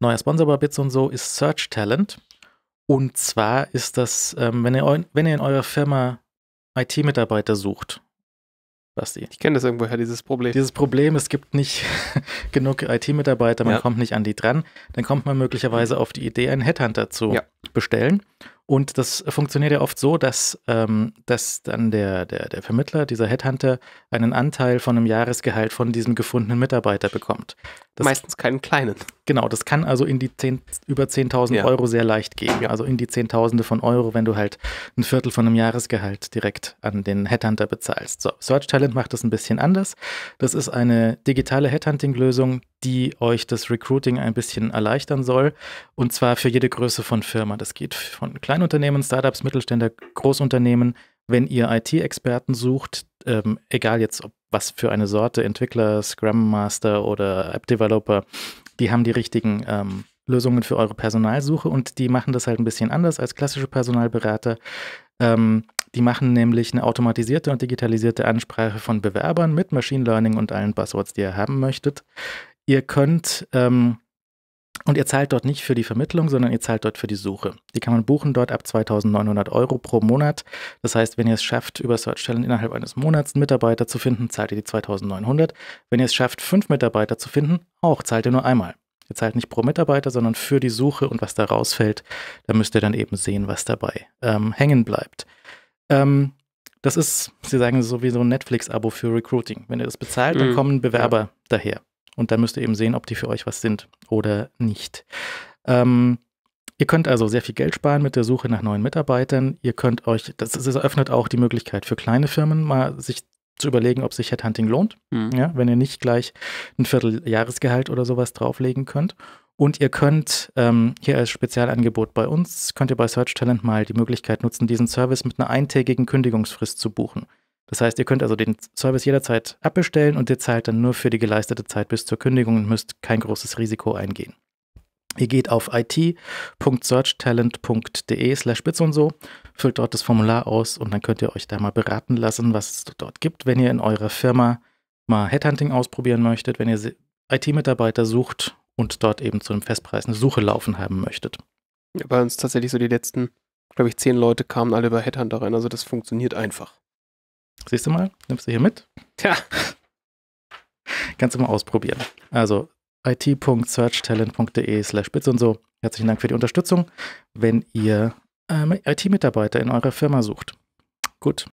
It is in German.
neuer Sponsor bei Bits und so ist Search Talent. Und zwar ist das, ähm, wenn, ihr wenn ihr in eurer Firma IT-Mitarbeiter sucht, Basti. Ich kenne das irgendwoher, dieses Problem. Dieses Problem, es gibt nicht genug IT-Mitarbeiter, man ja. kommt nicht an die dran. Dann kommt man möglicherweise auf die Idee, einen Headhunter zu ja. bestellen. Und das funktioniert ja oft so, dass, ähm, dass dann der, der, der Vermittler, dieser Headhunter, einen Anteil von einem Jahresgehalt von diesem gefundenen Mitarbeiter bekommt. Das, Meistens keinen kleinen. Genau, das kann also in die 10, über 10.000 ja. Euro sehr leicht gehen. Ja. Also in die Zehntausende von Euro, wenn du halt ein Viertel von einem Jahresgehalt direkt an den Headhunter bezahlst. So, Search Talent macht das ein bisschen anders. Das ist eine digitale Headhunting-Lösung, die euch das Recruiting ein bisschen erleichtern soll. Und zwar für jede Größe von Firma. Das geht von Kleinunternehmen, Startups, Mittelständler, Großunternehmen. Wenn ihr IT-Experten sucht, ähm, egal jetzt ob was für eine Sorte, Entwickler, Scrum Master oder App-Developer, die haben die richtigen ähm, Lösungen für eure Personalsuche und die machen das halt ein bisschen anders als klassische Personalberater. Ähm, die machen nämlich eine automatisierte und digitalisierte Ansprache von Bewerbern mit Machine Learning und allen Buzzwords, die ihr haben möchtet. Ihr könnt ähm, und ihr zahlt dort nicht für die Vermittlung, sondern ihr zahlt dort für die Suche. Die kann man buchen dort ab 2.900 Euro pro Monat. Das heißt, wenn ihr es schafft, über Search Talent innerhalb eines Monats einen Mitarbeiter zu finden, zahlt ihr die 2.900. Wenn ihr es schafft, fünf Mitarbeiter zu finden, auch zahlt ihr nur einmal. Ihr zahlt nicht pro Mitarbeiter, sondern für die Suche und was da rausfällt, da müsst ihr dann eben sehen, was dabei ähm, hängen bleibt. Ähm, das ist, Sie sagen so wie so ein Netflix-Abo für Recruiting. Wenn ihr das bezahlt, dann mhm. kommen Bewerber ja. daher. Und dann müsst ihr eben sehen, ob die für euch was sind oder nicht. Ähm, ihr könnt also sehr viel Geld sparen mit der Suche nach neuen Mitarbeitern. Ihr könnt euch, das, das eröffnet auch die Möglichkeit für kleine Firmen, mal sich zu überlegen, ob sich Headhunting lohnt, mhm. ja, wenn ihr nicht gleich ein Vierteljahresgehalt oder sowas drauflegen könnt. Und ihr könnt ähm, hier als Spezialangebot bei uns, könnt ihr bei Search Talent mal die Möglichkeit nutzen, diesen Service mit einer eintägigen Kündigungsfrist zu buchen. Das heißt, ihr könnt also den Service jederzeit abbestellen und ihr zahlt dann nur für die geleistete Zeit bis zur Kündigung und müsst kein großes Risiko eingehen. Ihr geht auf it.searchtalent.de slash und so, füllt dort das Formular aus und dann könnt ihr euch da mal beraten lassen, was es dort gibt, wenn ihr in eurer Firma mal Headhunting ausprobieren möchtet, wenn ihr IT-Mitarbeiter sucht und dort eben zu einem Festpreis eine Suche laufen haben möchtet. Ja, bei uns tatsächlich so die letzten, glaube ich, zehn Leute kamen alle über Headhunter rein, also das funktioniert einfach. Siehst du mal, nimmst du hier mit? Tja. Kannst du mal ausprobieren. Also it.searchtalent.de slash bits und so. Herzlichen Dank für die Unterstützung, wenn ihr ähm, IT-Mitarbeiter in eurer Firma sucht. Gut,